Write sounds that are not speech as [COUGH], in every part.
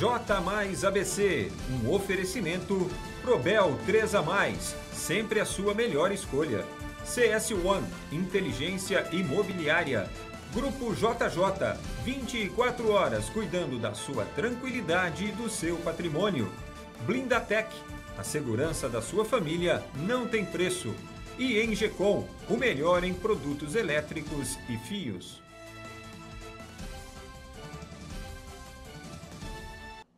J mais ABC, um oferecimento Probel 3 a mais, sempre a sua melhor escolha. CS One, inteligência imobiliária. Grupo JJ, 24 horas cuidando da sua tranquilidade e do seu patrimônio. Blindatec, a segurança da sua família não tem preço. E Engecom, o melhor em produtos elétricos e fios.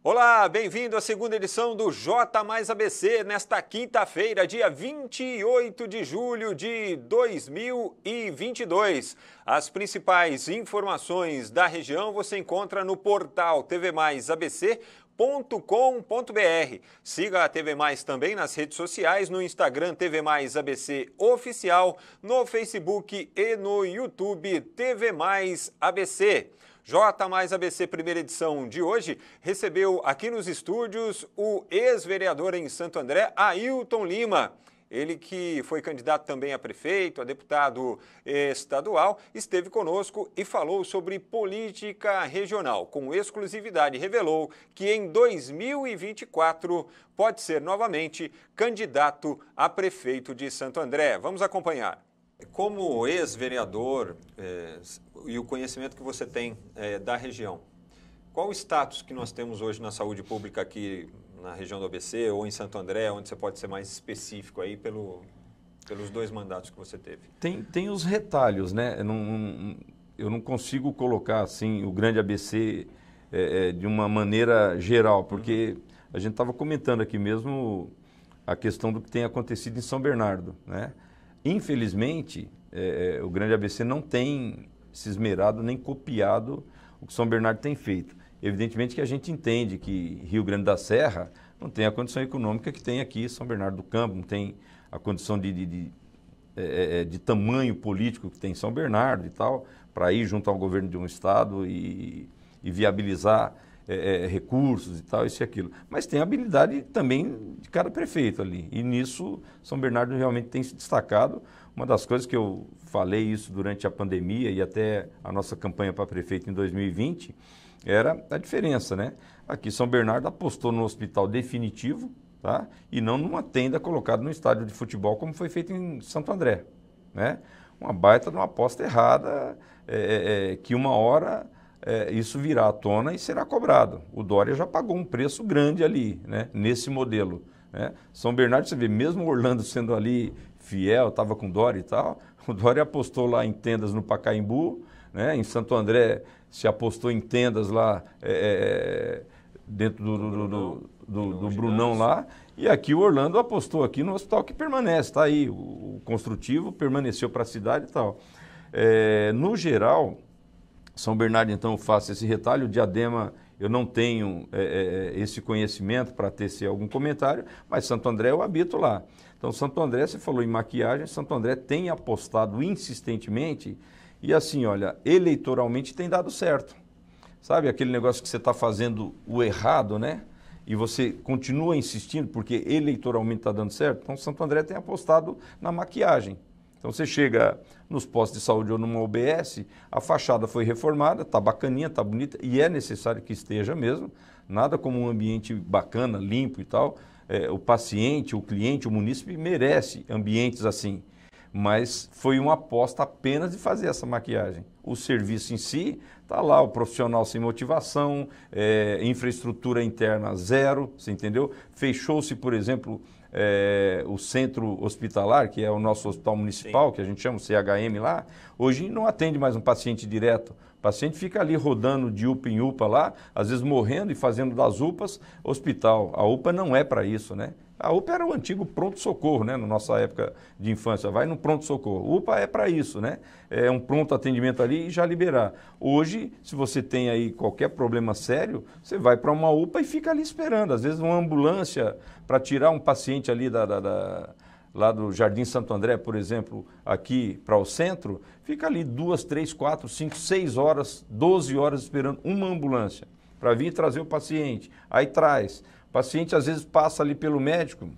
Olá, bem-vindo à segunda edição do J Mais ABC nesta quinta-feira, dia 28 de julho de 2022. As principais informações da região você encontra no portal TV Mais ABC com.br Siga a TV Mais também nas redes sociais, no Instagram TV Mais ABC Oficial, no Facebook e no YouTube TV Mais ABC. J mais ABC primeira edição de hoje recebeu aqui nos estúdios o ex-vereador em Santo André, Ailton Lima. Ele que foi candidato também a prefeito, a deputado eh, estadual, esteve conosco e falou sobre política regional. Com exclusividade, revelou que em 2024 pode ser novamente candidato a prefeito de Santo André. Vamos acompanhar. Como ex-vereador é, e o conhecimento que você tem é, da região, qual o status que nós temos hoje na saúde pública aqui na região do ABC ou em Santo André, onde você pode ser mais específico aí pelo, pelos dois mandatos que você teve? Tem, tem os retalhos, né? eu não, eu não consigo colocar assim o grande ABC é, eh, de uma maneira geral, porque a gente estava comentando aqui mesmo a questão do que tem acontecido em São Bernardo, né? Infelizmente, é, é, o Grande ABC não tem se esmerado nem copiado o que São Bernardo tem feito. Evidentemente que a gente entende que Rio Grande da Serra não tem a condição econômica que tem aqui São Bernardo do Campo, não tem a condição de, de, de, é, é, é de tamanho político que tem São Bernardo e tal, para ir junto ao governo de um estado e, e viabilizar é, é, recursos e tal, isso e aquilo. Mas tem a habilidade também de cada prefeito ali. E nisso, São Bernardo realmente tem se destacado. Uma das coisas que eu falei isso durante a pandemia e até a nossa campanha para prefeito em 2020 era a diferença, né? Aqui São Bernardo apostou no hospital definitivo, tá? E não numa tenda colocada no estádio de futebol como foi feito em Santo André, né? Uma baita de uma aposta errada é, é, é que uma hora é, isso virá à tona e será cobrado. O Dória já pagou um preço grande ali, né, nesse modelo. Né? São Bernardo, você vê, mesmo Orlando sendo ali fiel, estava com Dória e tal, [LAUGHS] o Dória apostou lá em tendas no Pacaembu, né? em Santo André se apostou em tendas lá é, é, é dentro do, do, do, do, do Brunão lá, e aqui o Orlando apostou aqui no hospital que permanece, está aí, o, o construtivo permaneceu para a cidade e tal. É, no geral, são Bernardo, então, eu faço esse retalho. Diadema, eu não tenho é, é, é esse conhecimento para tecer algum comentário, mas Santo André eu habito lá. Então, Santo André, você falou em maquiagem, Santo André tem apostado insistentemente e, assim, olha, eleitoralmente tem dado certo. Sabe aquele negócio que você está fazendo o errado, né? e você continua insistindo porque eleitoralmente está dando certo, então Santo André tem apostado na maquiagem. Então você chega nos postos de saúde ou numa OBS, a fachada foi reformada, está bacaninha, está bonita, e é necessário que esteja mesmo. Nada como um ambiente bacana, limpo e tal. É, o paciente, o cliente, o munícipe merece ambientes assim. Mas foi uma aposta apenas de fazer essa maquiagem. O serviço em si está lá, o profissional sem motivação, é, infraestrutura interna zero, você entendeu? Fechou-se, por exemplo, é, o centro hospitalar, que é o nosso hospital municipal, Sim. que a gente chama CHM lá, hoje não atende mais um paciente direto. O paciente fica ali rodando de UPA em UPA lá, às vezes morrendo e fazendo das UPAs hospital. A UPA não é para isso, né? A UPA era o antigo pronto-socorro, né? Na nossa época de infância, vai no pronto-socorro. UPA é para isso, né? É um pronto atendimento ali e já liberar. Hoje, se você tem aí qualquer problema sério, você vai para uma UPA e fica ali esperando. Às vezes, uma ambulância para tirar um paciente ali da, da, da lá do Jardim Santo André, por exemplo, aqui para o centro, fica ali duas, três, quatro, cinco, seis horas, doze horas esperando uma ambulância para vir trazer o paciente. Aí traz. O paciente às vezes passa ali pelo médico,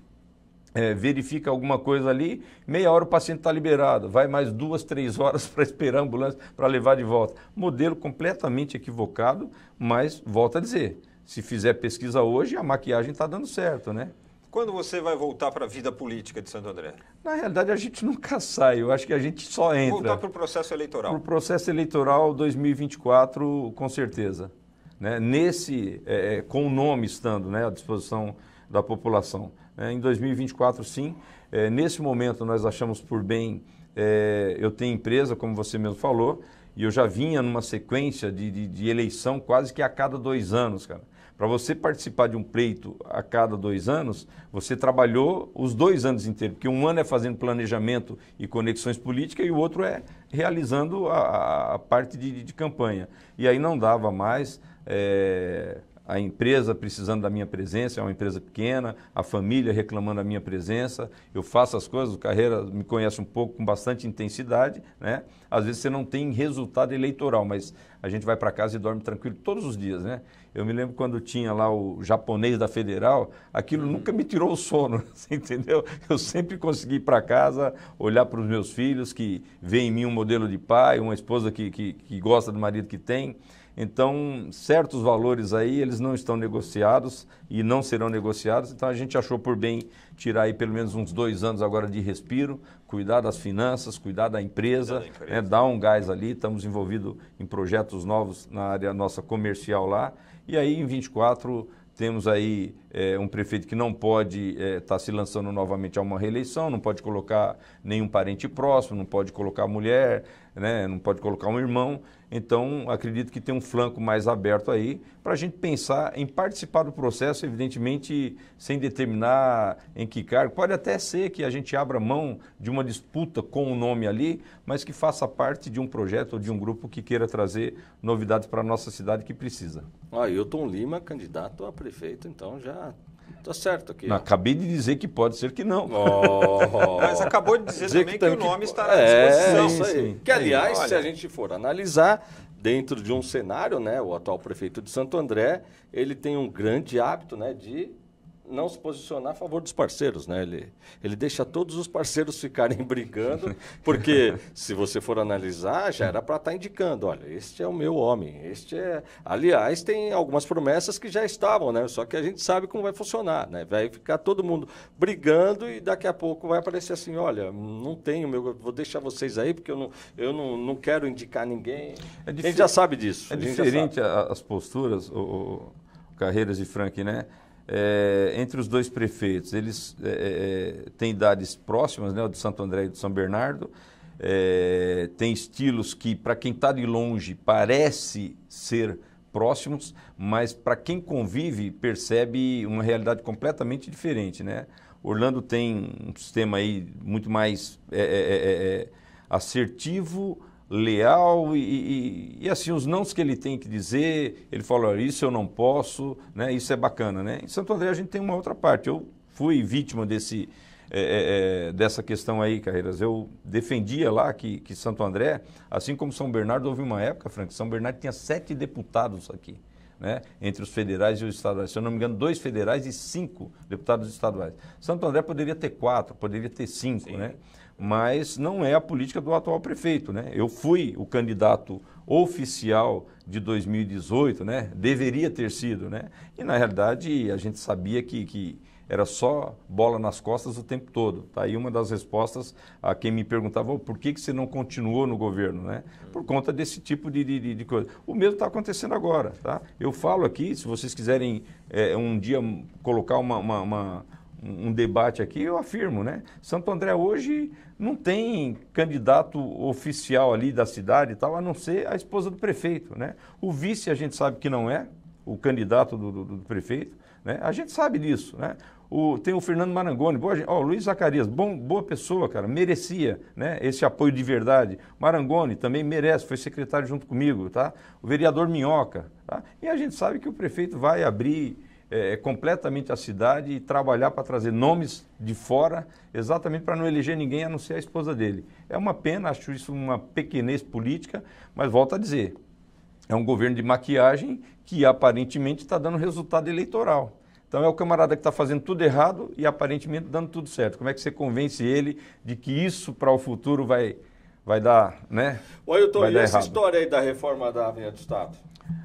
é, verifica alguma coisa ali, meia hora o paciente está liberado, vai mais duas, três horas [LAUGHS] para esperar a ambulância para levar de volta. Modelo completamente equivocado, mas volta a dizer, se fizer pesquisa hoje, a maquiagem está dando certo, né? Quando você vai voltar para a vida política de Santo André? Na realidade, a gente [LAUGHS] nunca sai, eu acho que a gente só entra. Voltar para o processo eleitoral. Para o processo eleitoral 2024, com certeza né, nesse, é, é, com o nome estando né, à disposição da população. É, em 2024, sim, é, nesse momento nós achamos por bem, é, eu tenho empresa, como você mesmo falou, e eu já vinha numa sequência de, de, de eleição quase que a cada dois anos, cara. Para você participar de um pleito a cada dois anos, você trabalhou os dois anos inteiros, porque um ano é fazendo planejamento e conexões políticas e o outro é realizando a, a parte de, de, campanha. E aí não dava mais é, a empresa precisando da minha presença, é uma empresa pequena, a família reclamando da minha presença, eu faço as coisas, o Carreira me conhece um pouco com bastante intensidade, né? Às vezes você não tem resultado eleitoral, mas a gente vai para casa e dorme tranquilo todos os dias, né? Eu me lembro quando tinha lá o japonês da Federal, aquilo nunca me tirou o sono, [LAUGHS] você entendeu? Eu sempre consegui ir para casa, olhar para os meus filhos, que veem em mim um modelo de pai, uma esposa que, que, que gosta do marido que tem, então, certos valores aí, eles não estão negociados e não serão negociados. Então, a gente achou por bem tirar aí pelo menos uns dois anos agora de respiro, cuidar das finanças, cuidar da empresa, cuidar da empresa. Né, dar um gás ali. Estamos envolvidos em projetos novos na área nossa comercial lá. E aí, em 24, temos aí é, um prefeito que não pode estar eh, é, tá se lançando novamente a uma reeleição, não pode colocar nenhum parente próximo, não pode colocar mulher, né, não pode colocar um irmão. Então, acredito que tem um flanco mais aberto aí para a gente pensar em participar do processo, evidentemente sem determinar em que cargo. Pode até ser que a gente abra mão de uma disputa com o um nome ali, mas que faça parte de um projeto ou de um grupo que queira trazer novidades para a nossa cidade que precisa. Ah, Hilton Lima, candidato a prefeito, então já Tá certo aqui. Não, acabei de dizer que pode ser que não. [LAUGHS] Oh. Mas acabou de dizer, dizer também que, que, tá que, o nome estará é, à disposição. É, isso aí. Sim. Que, aliás, se a gente for analisar, dentro de um cenário, né, o atual prefeito de Santo André, ele tem um grande hábito né, de não se posicionar a favor dos parceiros, né? Ele, ele deixa todos os parceiros [LAUGHS] ficarem brigando, porque se você for analisar, já era para estar tá indicando, olha, este é o meu homem, este é... Aliás, tem algumas promessas que já estavam, né? Só que a gente sabe como vai funcionar, né? Vai ficar todo mundo brigando e daqui a pouco vai aparecer assim, olha, não tenho meu... Vou deixar vocês aí porque eu não, eu não, não quero indicar ninguém. É a gente já sabe disso. É diferente as posturas, o carreiras de Frank, né? é, entre os dois prefeitos, eles é, é, é, têm idades próximas, né, o de Santo André e de São Bernardo, é, tem estilos que, para quem está de longe, parece ser próximos, mas para quem convive, percebe uma realidade completamente diferente. Né? Orlando tem um sistema aí muito mais é, é, é assertivo, leal e, e, e, assim os nãos que ele tem que dizer, ele fala, olha, isso eu não posso, né? Isso é bacana, né? Em Santo André a gente tem uma outra parte. Eu fui vítima desse é, é, dessa questão aí, Carreiras. Eu defendia lá que, que Santo André, assim como São Bernardo, houve uma época, Frank, São Bernardo tinha sete deputados aqui. Né, entre os federais e os estaduais. Se eu não me engano, dois federais e cinco deputados estaduais. Santo André poderia ter quatro, poderia ter cinco, né? mas não é a política do atual prefeito. Né? Eu fui o candidato oficial de 2018, né? deveria ter sido, né? e na realidade a gente sabia que, que era só bola nas costas o tempo todo. Tá aí uma das respostas a quem me perguntava por que, que você não continuou no governo, né? Por conta desse tipo de, de, de coisa. O mesmo está acontecendo agora, tá? Eu falo aqui, se vocês quiserem é, um dia colocar uma, uma, uma um debate aqui, eu afirmo, né? Santo André hoje não tem candidato oficial ali da cidade e tal, a não ser a esposa do prefeito, né? O vice a gente sabe que não é o candidato do, do, do prefeito, né? A gente sabe disso, né? O, tem o Fernando Marangoni, boa, ó, Luiz Zacarias, bom, boa pessoa, cara, merecia né, esse apoio de verdade. Marangoni também merece, foi secretário junto comigo, tá? O vereador Minhoca, tá? E a gente sabe que o prefeito vai abrir é, é, completamente a cidade e trabalhar para trazer nomes de fora, exatamente para não eleger ninguém a não ser a esposa dele. É uma pena, acho isso uma pequenez política, mas volto a dizer, é um governo de maquiagem que aparentemente está dando resultado eleitoral. Então é o camarada que está fazendo tudo errado e aparentemente dando tudo certo. Como é que você convence ele de que isso para o futuro vai vai dar, né? Ô, Ailton, vai e essa errado. história aí da reforma da Avenida do Estado?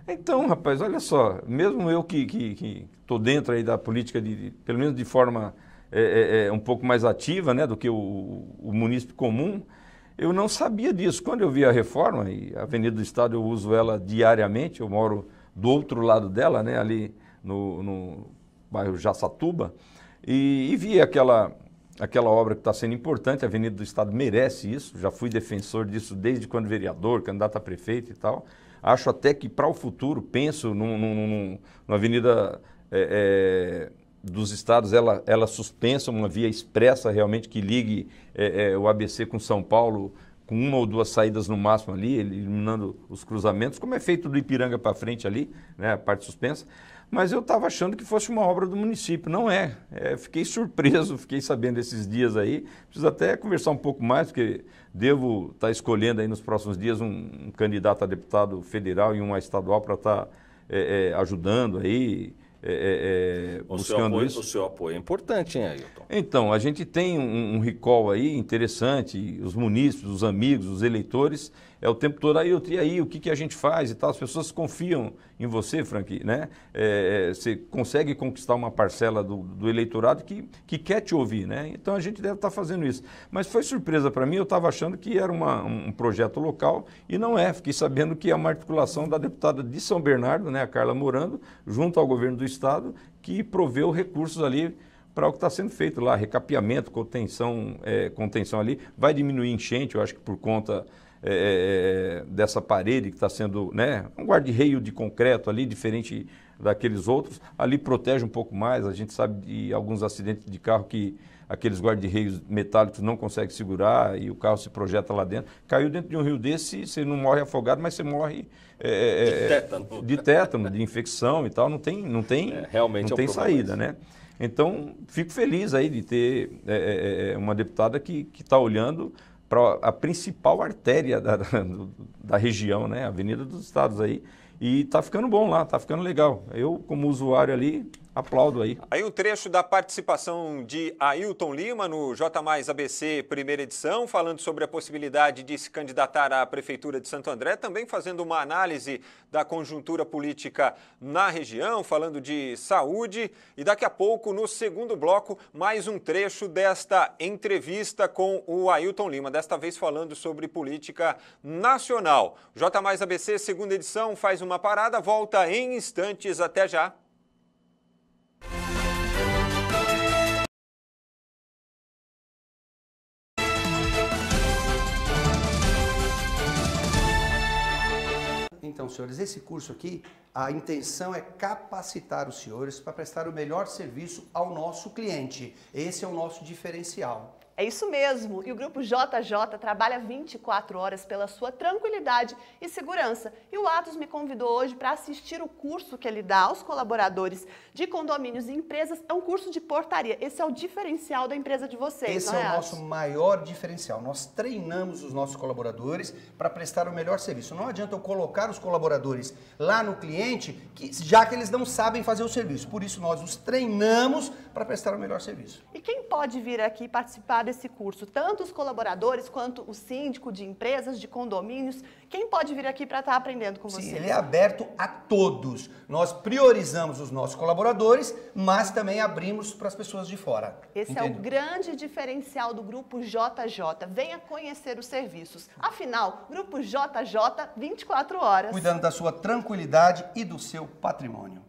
Então, rapaz, olha só, mesmo eu que estou que, que tô dentro aí da política, de, pelo menos de forma é, é, é, um pouco mais ativa né, do que o, o munícipe comum, eu não sabia disso. Quando eu vi a reforma, e a Avenida do Estado eu uso ela diariamente, eu moro do outro lado dela, né, ali no, no bairro Jaçatuba, e, e vi aquela, aquela obra que está sendo importante, a Avenida do Estado merece isso, já fui defensor disso desde quando vereador, candidato a prefeito e tal. Acho até que para o futuro, penso num, num, num, numa avenida é, é, dos estados, ela, ela suspensa uma via expressa realmente que ligue é, o ABC com São Paulo, com uma ou duas saídas no máximo ali, eliminando os cruzamentos, como é feito do Ipiranga para frente ali, né, a parte suspensa mas eu estava achando que fosse uma obra do município. Não é. é. Fiquei surpreso, [LAUGHS] fiquei sabendo esses dias aí. Preciso até conversar um pouco mais, porque devo estar tá escolhendo aí nos próximos dias um, um, candidato a deputado federal e um a estadual para estar tá, é, é, ajudando aí. É, é, é, o seu apoio, isso. O seu apoio é importante, hein, Ailton? Então, a gente tem um, um recall aí interessante, os munícipes, os amigos, os eleitores é o tempo todo, aí, ah, e aí, o que, que a gente faz e tal. As pessoas confiam em você, Frank, né? É, é, você consegue conquistar uma parcela do, do, eleitorado que, que quer te ouvir, né? Então a gente deve estar tá fazendo isso. Mas foi surpresa para mim, eu estava achando que era uma, um projeto local e não é. Fiquei sabendo que é uma articulação da deputada de São Bernardo, né, a Carla Morando, junto ao governo do estado, que proveu recursos ali para o que está sendo feito lá, recapeamento, contenção, é, contenção ali, vai diminuir enchente, eu acho que por conta é, é, é, dessa parede que está sendo, né, um guarda-reio de concreto ali, diferente daqueles outros, ali protege um pouco mais. A gente sabe de alguns acidentes de carro que aqueles guarda-reios metálicos não conseguem segurar e o carro se projeta lá dentro. Caiu dentro de um rio desse, você não morre afogado, mas você morre é, é de, tétano. de tétano, de infecção e tal. Não tem, não tem, é, realmente não tem saída, né? Então, fico feliz aí de ter é, uma deputada que está olhando para a principal artéria da, [LAUGHS] da, da, região, né? Avenida dos Estados aí. E tá ficando bom lá, tá ficando legal. Eu, como usuário ali, aplaudo aí. Aí um trecho da participação de Ailton Lima no J Mais ABC primeira edição, falando sobre a possibilidade de se candidatar à Prefeitura de Santo André, também fazendo uma análise da conjuntura política na região, falando de saúde. E daqui a pouco, no segundo bloco, mais um trecho desta entrevista com o Ailton Lima, desta vez falando sobre política nacional. J Mais ABC, segunda edição, faz uma parada, volta em instantes. Até já! Então, senhores, esse curso aqui, a intenção é capacitar os senhores para prestar o melhor serviço ao nosso cliente. Esse é o nosso diferencial. É isso mesmo, e o Grupo JJ trabalha 24 horas pela sua tranquilidade e segurança. E o Atos me convidou hoje para assistir o curso que ele dá aos colaboradores de condomínios e empresas. É um curso de portaria. Esse é o diferencial da empresa de vocês. Esse é, é o nosso maior diferencial. Nós treinamos os nossos colaboradores para prestar o melhor serviço. Não adianta eu colocar os colaboradores lá no cliente, que, já que eles não sabem fazer o serviço. Por isso, nós os treinamos para prestar o melhor serviço. E quem pode vir aqui participar esse curso, tanto os colaboradores quanto o síndico de empresas, de condomínios. Quem pode vir aqui para estar tá aprendendo com você? Sim, ele é aberto a todos. Nós priorizamos os nossos colaboradores, mas também abrimos para as pessoas de fora. Esse Entendo. é o grande diferencial do Grupo JJ. Venha conhecer os serviços. Afinal, Grupo JJ, 24 horas. Cuidando da sua tranquilidade e do seu patrimônio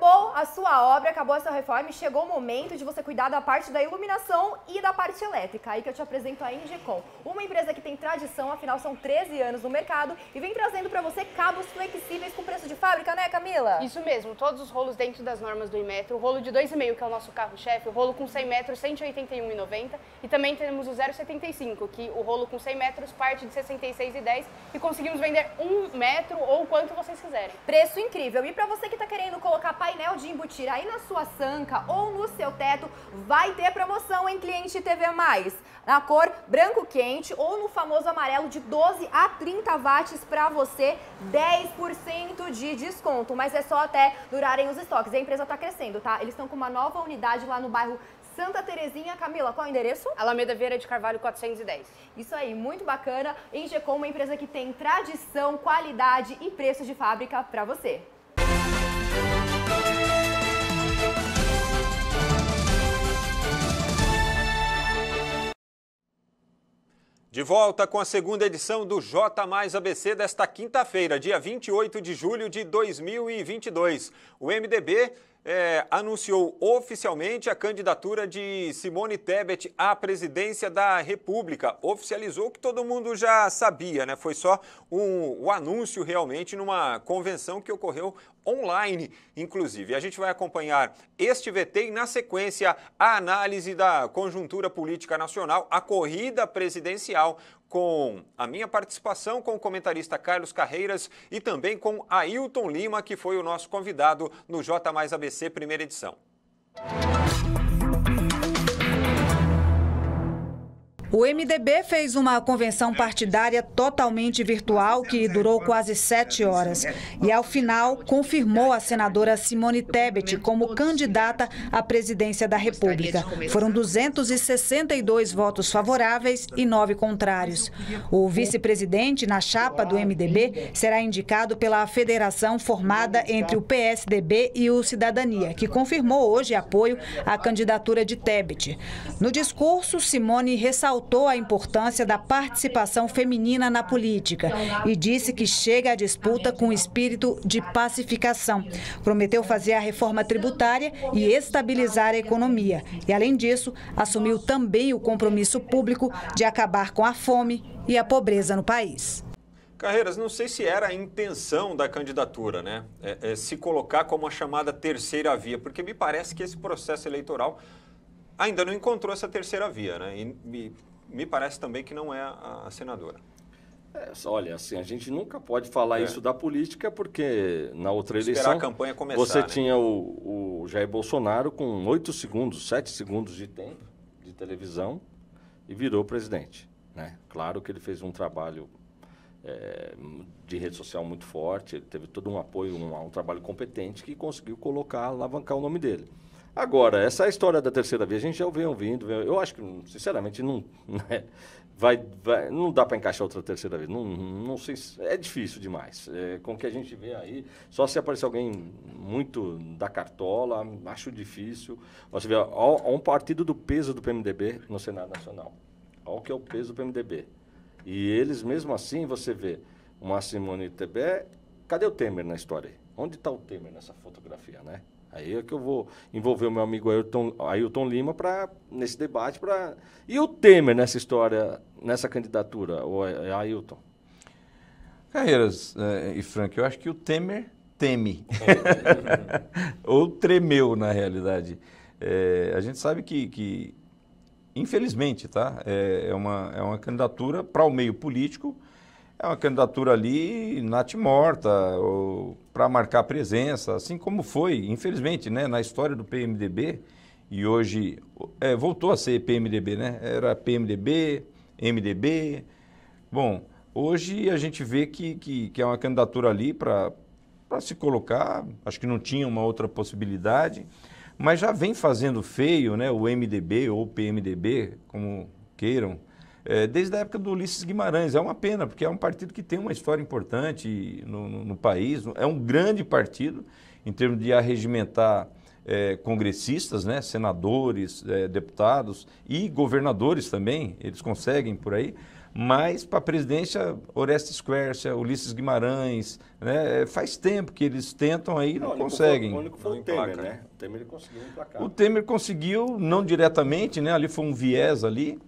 acabou a sua obra, acabou a sua reforma e chegou o momento de você cuidar da parte da iluminação e da parte elétrica. Aí que eu te apresento a Ingecom, uma empresa que tem tradição, afinal são 13 anos no mercado e vem trazendo para você cabos flexíveis com preço de fábrica, né Camila? Isso mesmo, todos os rolos dentro das normas do Inmetro, o rolo de 2,5 que é o nosso carro-chefe, o rolo com 100 metros 181,90 e também temos o 0,75 que o rolo com 100 metros parte de 66,10 e conseguimos vender um metro ou quanto vocês quiserem. Preço incrível e para você que está querendo colocar painel né, de embutir aí na sua sanca ou no seu teto, vai ter promoção em cliente TV+. Mais, na cor branco quente ou no famoso amarelo de 12 a 30 watts para você, 10% de desconto. Mas é só até durarem os estoques. A empresa está crescendo, tá? Eles estão com uma nova unidade lá no bairro Santa Terezinha. Camila, qual é o endereço? Alameda Vieira de Carvalho 410. Isso aí, muito bacana. Ingecom, uma empresa que tem tradição, qualidade e preço de fábrica para você. De volta com a segunda edição do J Mais ABC desta quinta-feira, dia 28 de julho de 2022. O MDB é, anunciou oficialmente a candidatura de Simone Tebet à presidência da República. Oficializou que todo mundo já sabia, né? Foi só um, um anúncio realmente numa convenção que ocorreu online, inclusive. A gente vai acompanhar este VT e, na sequência, a análise da conjuntura política nacional, a corrida presidencial, com a minha participação com o comentarista Carlos Carreiras e também com Ailton Lima, que foi o nosso convidado no J Mais ABC primeira edição. O MDB fez uma convenção partidária totalmente virtual que durou quase sete horas. E, ao final, confirmou a senadora Simone Tebet como candidata à presidência da República. Foram 262 votos favoráveis e nove contrários. O vice-presidente na chapa do MDB será indicado pela federação formada entre o PSDB e o Cidadania, que confirmou hoje apoio à candidatura de Tebet. No discurso, Simone ressaltou ressaltou a importância da participação feminina na política e disse que chega à disputa com espírito de pacificação. Prometeu fazer a reforma tributária e estabilizar a economia. E, além disso, assumiu também o compromisso público de acabar com a fome e a pobreza no país. Carreiras, não sei se era a intenção da candidatura, né? É, é, se colocar como a chamada terceira via, porque me parece que esse processo eleitoral ah, ainda não encontrou essa terceira via, né? E me, me parece também que não é a, a senadora. É, olha, assim, a gente nunca pode falar é. isso da política, porque na outra Esperar eleição começar, você né? tinha o, o, Jair Bolsonaro com oito segundos, sete segundos de tempo de televisão e virou presidente. Né? Claro que ele fez um trabalho é, de rede social muito forte, ele teve todo um apoio, um, um trabalho competente que conseguiu colocar, alavancar o nome dele. Agora, essa história da terceira via, a gente já vem ouvindo, eu acho que, hum, sinceramente, não, [LAUGHS] né? vai, vai, não dá para encaixar outra terceira vez. Não, não sei, é difícil demais. É, com o que a gente vê aí, só se aparecer alguém muito da cartola, acho difícil. Você vê, ó, um partido do peso do PMDB no Senado Nacional. Olha o que é o peso do PMDB. E eles, mesmo assim, você vê uma Simone Tebet, cadê o Temer na história? Onde está o Temer nessa fotografia, né? Aí é que eu vou envolver o meu amigo Ailton, Ailton Lima para nesse debate para e o Temer nessa história, nessa candidatura, o Ailton. É Carreiras é, e Frank, eu acho que o Temer teme [LAUGHS] ou tremeu na realidade. É, a gente sabe que, que infelizmente, tá, é, é uma é uma candidatura para o meio político é uma candidatura ali nat morta, para marcar presença, assim como foi, infelizmente, né, na história do PMDB, e hoje é, voltou a ser PMDB, né? Era PMDB, MDB. Bom, hoje a gente vê que, que, que é uma candidatura ali para se colocar, acho que não tinha uma outra possibilidade, mas já vem fazendo feio, né? O MDB ou PMDB, como queiram é, desde a época do Ulisses Guimarães. É uma pena, porque é um partido que tem uma história importante no, no, no país, é um grande partido em termos de arregimentar é, congressistas, né, senadores, é, deputados e governadores também, eles conseguem por aí, mas para a presidência, Orestes Quercia, Ulisses Guimarães, né, faz tempo que eles tentam aí não, não conseguem. o único foi o Temer, né? né? O Temer conseguiu emplacar. O Temer conseguiu, não diretamente, né, ali foi um viés ali,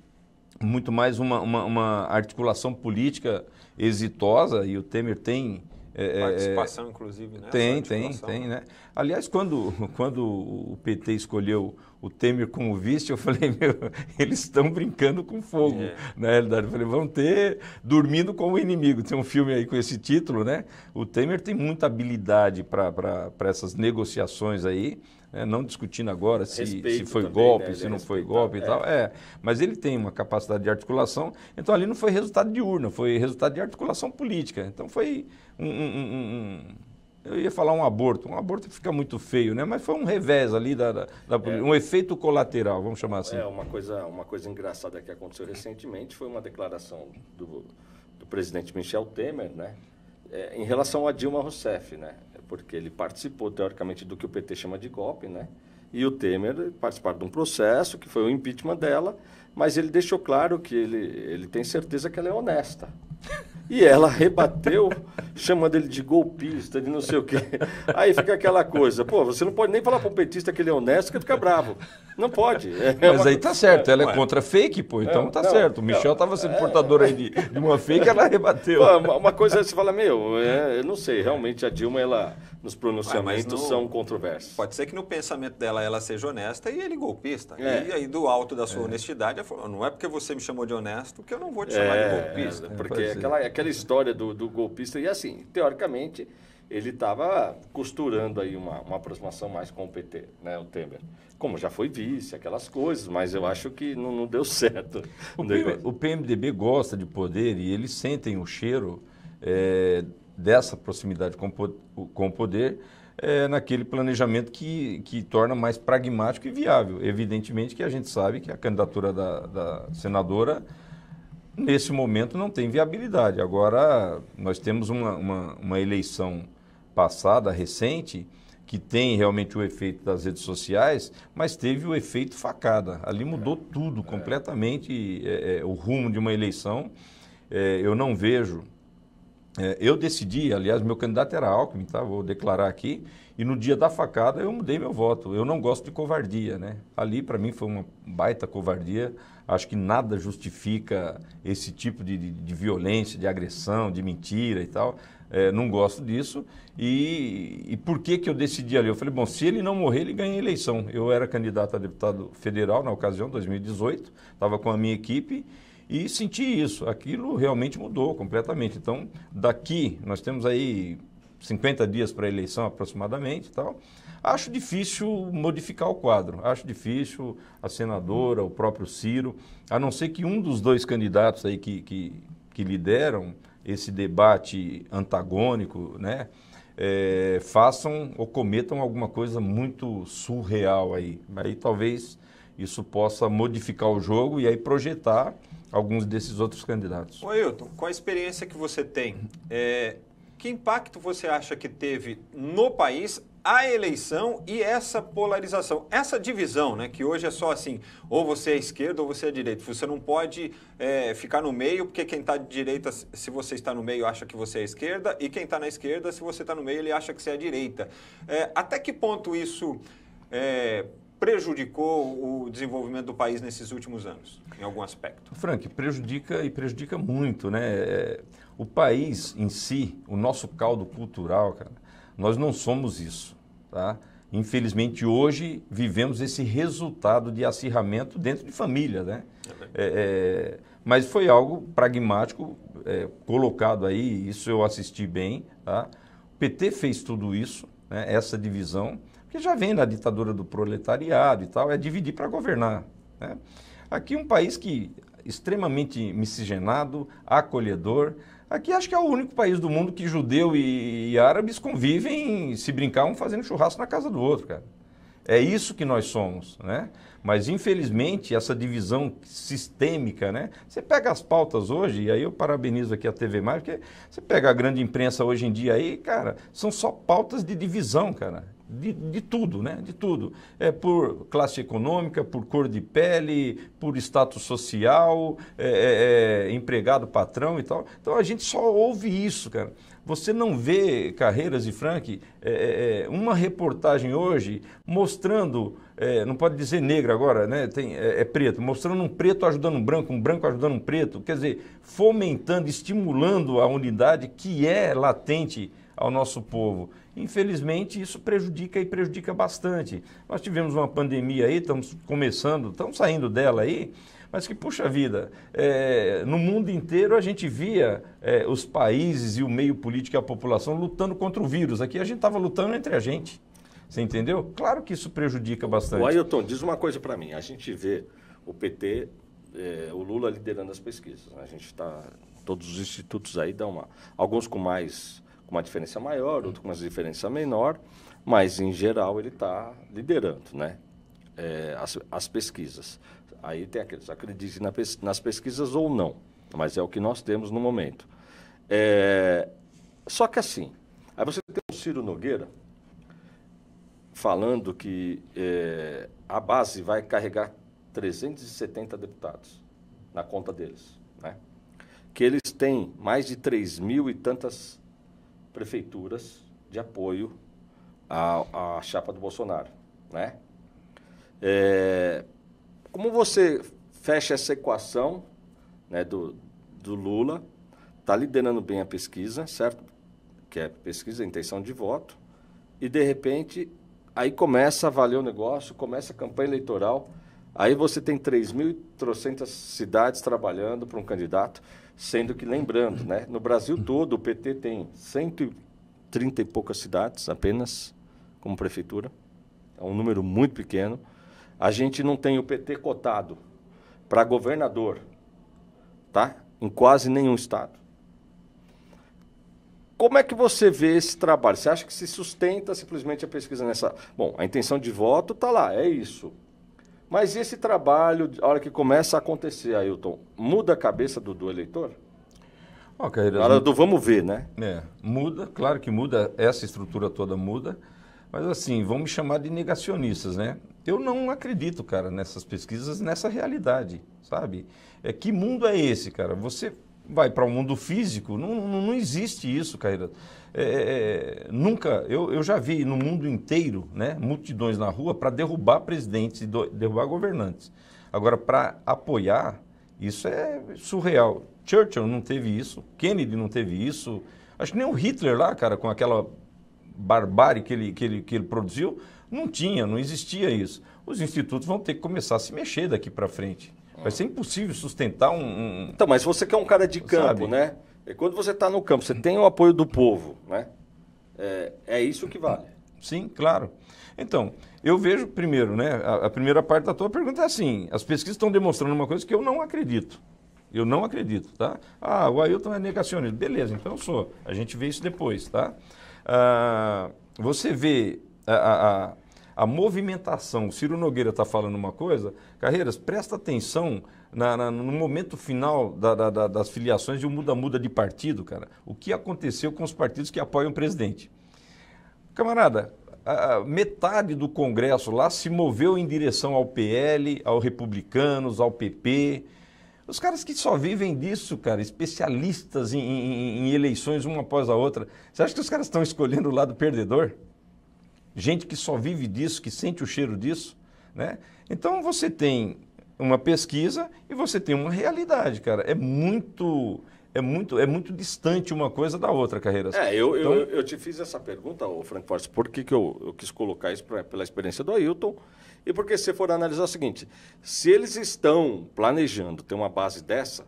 muito mais uma, uma, uma articulação política exitosa e o Temer tem é, é, Participação, é, inclusive, né? Tem, tem, tem, né? né? Aliás, quando, [LAUGHS] quando o PT escolheu o Temer como vice, eu falei, [LAUGHS] meu, eles estão brincando com fogo, é. na realidade. Eu falei, vão ter dormindo com o inimigo. Tem um filme aí com esse título, né? O Temer tem muita habilidade para essas negociações aí né? não discutindo agora se, se foi também, golpe, né? se não foi golpe é. e tal. É, mas ele tem uma capacidade de articulação, então ali não foi resultado de urna, foi resultado de articulação política. Então foi um, um, um eu ia falar um aborto. Um aborto fica muito feio, né? Mas foi um revés ali, da, da, da é, um efeito colateral, vamos chamar assim. É, uma coisa, uma coisa engraçada que aconteceu recentemente foi uma declaração do, do presidente Michel Temer, né? É, em relação a Dilma Rousseff, né? porque ele participou, teoricamente, do que o PT chama de golpe, né? E o Temer participou de um processo, que foi o impeachment dela, mas ele deixou claro que ele, ele tem certeza que ela é honesta. E ela rebateu, chamando ele de golpista, de não sei o quê. Aí fica aquela coisa, pô, você não pode nem falar para um petista que ele é honesto, que fica bravo. Não pode. É Mas aí tá certo, ela é, contra fake, pô, então é, tá não, certo. O Michel estava sendo é. portador aí de, de, uma fake, ela rebateu. Pô, uma, coisa você fala, meu, é, eu não sei, realmente a Dilma, ela nos pronunciamentos ah, no, são controversos. Pode ser que no pensamento dela ela seja honesta e ele golpista. É. E aí, do alto da sua é. honestidade, ela falou, não é porque você me chamou de honesto que eu não vou te chamar de é, golpista. É, porque aquela, aquela história do, do golpista, e assim, teoricamente, ele estava costurando aí uma, uma aproximação mais com o PT, né, o Temer. Como já foi vice, aquelas coisas, mas eu acho que não, não deu certo. O, o, PM, o PMDB gosta de poder e eles sentem o cheiro é, dessa proximidade com, com o poder é, naquele planejamento que, que torna mais pragmático e viável. Evidentemente que a gente sabe que a candidatura da, da senadora, nesse momento, não tem viabilidade. Agora, nós temos uma, uma, uma eleição passada, recente, que tem realmente o efeito das redes sociais, mas teve o efeito facada. Ali mudou tudo completamente é, é, o rumo de uma eleição. É, eu não vejo é, eu decidi, aliás, meu candidato era Alckmin, tá? vou declarar aqui, e no dia da facada eu mudei meu voto. Eu não gosto de covardia, né? Ali, para mim, foi uma baita covardia. Acho que nada justifica esse tipo de, de, de violência, de agressão, de mentira e tal. É, não gosto disso. E, e, por que, que eu decidi ali? Eu falei, bom, se ele não morrer, ele ganha a eleição. Eu era candidato a deputado federal na ocasião, 2018, estava com a minha equipe e senti isso. Aquilo realmente mudou completamente. Então, daqui, nós temos aí 50 dias para a eleição aproximadamente e tal. Acho difícil modificar o quadro. Acho difícil a senadora, o próprio Ciro, a não ser que um dos dois candidatos aí que, que, que lideram esse debate antagônico, né? É, façam ou cometam alguma coisa muito surreal aí. Aí talvez isso possa modificar o jogo e aí projetar alguns desses outros candidatos. Ô Ailton, com a experiência que você tem, é, que impacto você acha que teve no país a eleição e essa polarização, essa divisão, né? Que hoje é só assim, ou você é esquerda ou você é direita. Você não pode é, ficar no meio, porque quem está de direita, se você está no meio, acha que você é esquerda, e quem está na esquerda, se você está no meio, ele acha que você é direita. É, até que ponto isso é, prejudicou o desenvolvimento do país nesses últimos anos, em algum aspecto? Frank, prejudica e prejudica muito, né? É, o país em si, o nosso caldo cultural, cara, nós não somos isso, tá? Infelizmente, hoje vivemos esse resultado de acirramento dentro de família, né? É, é, é, mas foi algo pragmático é, colocado aí, isso eu assisti bem, tá? O PT fez tudo isso, né? essa divisão, que já vem da ditadura do proletariado e tal, é dividir para governar. Né? Aqui um país que extremamente miscigenado, acolhedor. Aqui acho que é o único país do mundo que judeu e, e árabes convivem, se brincar, um fazendo churrasco na casa do outro, cara. É isso que nós somos, né? Mas infelizmente essa divisão sistêmica, né? Você pega as pautas hoje, e aí eu parabenizo aqui a TV Mais, porque você pega a grande imprensa hoje em dia aí, cara, são só pautas de divisão, cara de, de tudo, né? De tudo. É por classe econômica, por cor de pele, por status social, é, é, é, empregado, patrão e tal. Então a gente só ouve isso, cara. Você não vê Carreiras e Frank, é, é, é uma reportagem hoje mostrando, é, não pode dizer negro agora, né? Tem, é, é, preto, mostrando um preto ajudando um branco, um branco ajudando um preto, quer dizer, fomentando, estimulando a unidade que é latente ao nosso povo. Infelizmente, isso prejudica e prejudica bastante. Nós tivemos uma pandemia aí, estamos começando, estamos saindo dela aí, mas que, puxa vida, é, no mundo inteiro a gente via é, os países e o meio político e a população lutando contra o vírus. Aqui a gente estava lutando entre a gente. Você entendeu? Claro que isso prejudica bastante. O Ailton, diz uma coisa para mim. A gente vê o PT, é, o Lula liderando as pesquisas. Né? A gente está... Todos os institutos aí dão uma... Alguns com mais com uma diferença maior, outro com uma diferença menor, mas em geral ele está liderando, né? É, as, as, pesquisas. Aí tem aqueles, acreditem nas pesquisas ou não, mas é o que nós temos no momento. É, só que assim, aí você tem o Ciro Nogueira falando que é, a base vai carregar 370 deputados na conta deles, né? que eles têm mais de 3 mil e tantas prefeituras de apoio à, à chapa do Bolsonaro, né? É, como você fecha essa equação né, do, do Lula, está liderando bem a pesquisa, certo? Que é pesquisa, é intenção de voto, e de repente aí começa a valer o negócio, começa a campanha eleitoral, aí você tem 3.300 cidades trabalhando para um candidato. Sendo que, lembrando, né, no Brasil todo, o PT tem 130 e poucas cidades apenas como prefeitura. É um número muito pequeno. A gente não tem o PT cotado para governador, tá? Em quase nenhum estado. Como é que você vê esse trabalho? Você acha que se sustenta simplesmente a pesquisa nessa? Bom, a intenção de voto está lá, é isso. Mas esse trabalho, a hora que começa a acontecer, Ailton, muda a cabeça do, do eleitor? A na hora do vamos ver, né? É, muda, claro que muda, essa estrutura toda muda, mas assim, vão me chamar de negacionistas, né? Eu não acredito, cara, nessas pesquisas, nessa realidade, sabe? É, que mundo é esse, cara? Você vai para o mundo físico, não, não, não existe isso, Caíra. É, é, é, nunca, eu, eu já vi no mundo inteiro né, multidões na rua para derrubar presidentes e do, derrubar governantes. Agora, para apoiar, isso é surreal. Churchill não teve isso, Kennedy não teve isso, acho que nem o Hitler lá, cara, com aquela barbárie que ele, que ele, que ele produziu, não tinha, não existia isso. Os institutos vão ter que começar a se mexer daqui para frente. Vai ser impossível sustentar um. um... Então, mas você que é um cara de campo, Sabe? né? E quando você está no campo, você tem o apoio do povo, né? É, é isso que vale. Sim, claro. Então, eu vejo primeiro, né? A, a primeira parte da tua pergunta é assim: as pesquisas estão demonstrando uma coisa que eu não acredito. Eu não acredito, tá? Ah, o Ailton é negacionista. Beleza, então eu sou. A gente vê isso depois, tá? Ah, você vê a, a, a movimentação. O Ciro Nogueira está falando uma coisa. Carreiras, presta atenção na, na, no momento final da, da, da, das filiações de um muda-muda de partido, cara. O que aconteceu com os partidos que apoiam o presidente? Camarada, metade do Congresso lá se moveu em direção ao PL, ao Republicanos, ao PP. Os caras que só vivem disso, cara, especialistas em, em, em eleições uma após a outra. Você acha que os caras estão escolhendo o lado perdedor? gente que só vive disso, que sente o cheiro disso, né? Então você tem uma pesquisa e você tem uma realidade, cara. É muito é muito, é muito distante uma coisa da outra, carreira. É, eu, então... eu, eu te fiz essa pergunta, o Frank Fortes, por que, que eu, eu quis colocar isso pra, pela experiência do Ailton e porque se for analisar o seguinte, se eles estão planejando ter uma base dessa,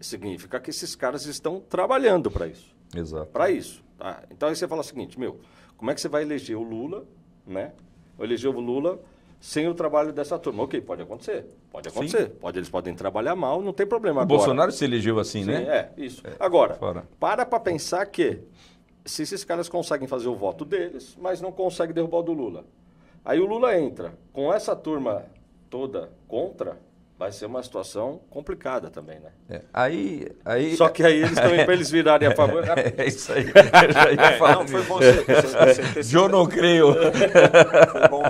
significa que esses caras estão trabalhando para isso. Exato. Para isso. Tá? Então aí você fala o seguinte, meu, como é que você vai eleger o Lula, né? Ou eleger o Lula sem o trabalho dessa turma. Ok, pode acontecer. Pode acontecer. Pode, eles podem trabalhar mal, não tem problema. O agora. Bolsonaro se elegeu assim, Sim, né? É, isso. É, agora, fora. para para pensar que se esses caras conseguem fazer o voto deles, mas não conseguem derrubar o do Lula. Aí o Lula entra com essa turma toda contra, vai ser uma situação complicada também, né? É, aí, aí... Só que aí eles também, para eles virarem a favor... [LAUGHS] É, né? é isso aí, eu já ia [LAUGHS] é, falar é, não, foi bom você, você, você citado, Eu não creio. [LAUGHS] Foi bom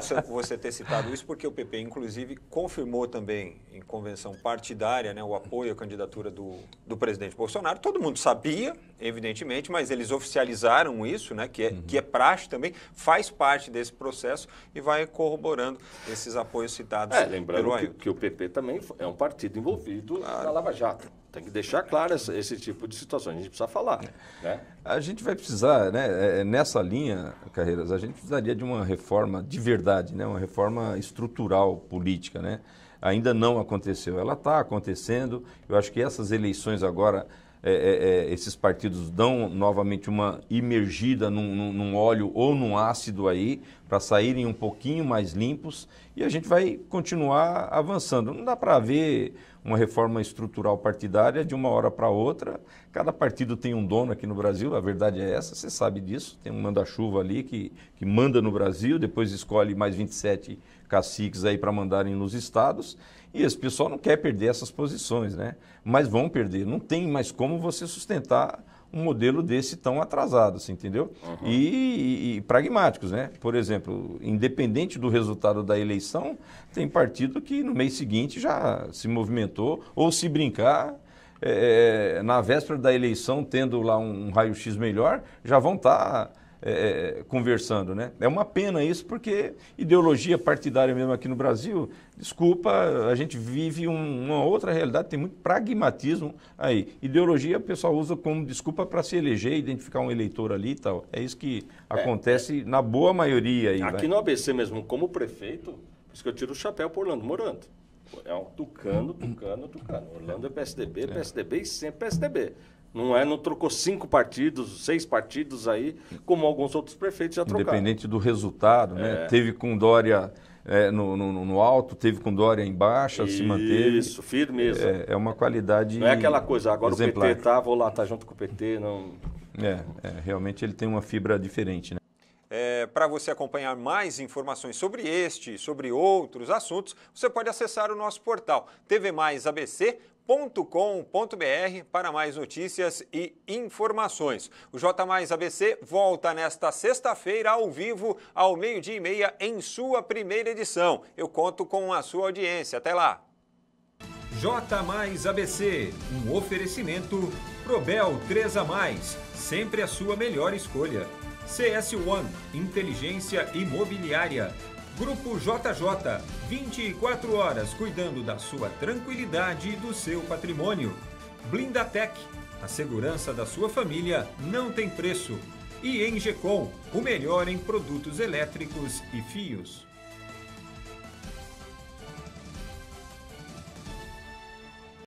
você ter citado isso, porque o PP, inclusive, confirmou também em convenção partidária né, o apoio à candidatura do, do presidente Bolsonaro. Todo mundo sabia, evidentemente, mas eles oficializaram isso, né, que, é, uhum. que é uhum. praxe também, faz parte desse processo e vai corroborando esses apoios citados é, lembrando que, que o PP também é um partido envolvido claro. na Lava Jato. Tem que deixar claro esse, esse tipo de situação. A gente precisa falar. É. Né? A gente vai precisar, né, é, é, nessa linha, Carreiras, a gente precisaria de uma reforma de verdade, né, uma reforma estrutural política. Né? Ainda não aconteceu. Ela está acontecendo. Eu acho que essas eleições agora é, é, é, esses partidos dão novamente uma imergida num, num, num óleo ou num ácido aí, para saírem um pouquinho mais limpos, e a gente vai continuar avançando. Não dá para ver uma reforma estrutural partidária de uma hora para outra. Cada partido tem um dono aqui no Brasil, a verdade é essa, você sabe disso. Tem um manda-chuva ali que, que manda no Brasil, depois escolhe mais 27 caciques aí para mandarem nos estados. E esse pessoal não quer perder essas posições, né? Mas vão perder. Não tem mais como você sustentar um modelo desse tão atrasado, assim, entendeu? Uhum. E, e, e, pragmáticos, né? Por exemplo, independente do resultado da eleição, tem partido que no mês seguinte já se movimentou, ou se brincar, é, na véspera da eleição, tendo lá um raio-x melhor, já vão estar. Tá é, é, conversando. Né? É uma pena isso, porque ideologia partidária mesmo aqui no Brasil, desculpa, a gente vive um, uma outra realidade, tem muito pragmatismo aí. Ideologia o pessoal usa como desculpa para se eleger, identificar um eleitor ali e tal. É isso que é, acontece é, na boa maioria. Aí, aqui vai. no ABC mesmo, como prefeito, por isso que eu tiro o chapéu por Orlando Morando. É um tucano, tucano, tucano. Orlando é PSDB, é. PSDB e sempre PSDB. Não é? Não trocou cinco partidos, seis partidos aí, como alguns outros prefeitos já trocaram. Independente do resultado, né? É. Teve com Dória é, no, no, no, alto, teve com Dória em baixa, se manteve. Isso, firmeza. É, é, uma qualidade. Não é aquela coisa, agora exemplar. o PT tá, vou lá, tá junto com o PT, não. É, é realmente ele tem uma fibra diferente, né? É, para você acompanhar mais informações sobre este e sobre outros assuntos, você pode acessar o nosso portal ABC com.br para mais notícias e informações. O J Mais ABC volta nesta sexta-feira ao vivo ao meio-dia e meia em sua primeira edição. Eu conto com a sua audiência. Até lá. J Mais ABC, um oferecimento Probel 3 a mais, sempre a sua melhor escolha. CS One, inteligência imobiliária Grupo JJ, 24 horas cuidando da sua tranquilidade e do seu patrimônio. Blindatec, a segurança da sua família não tem preço. E Engecom, o melhor em produtos elétricos e fios.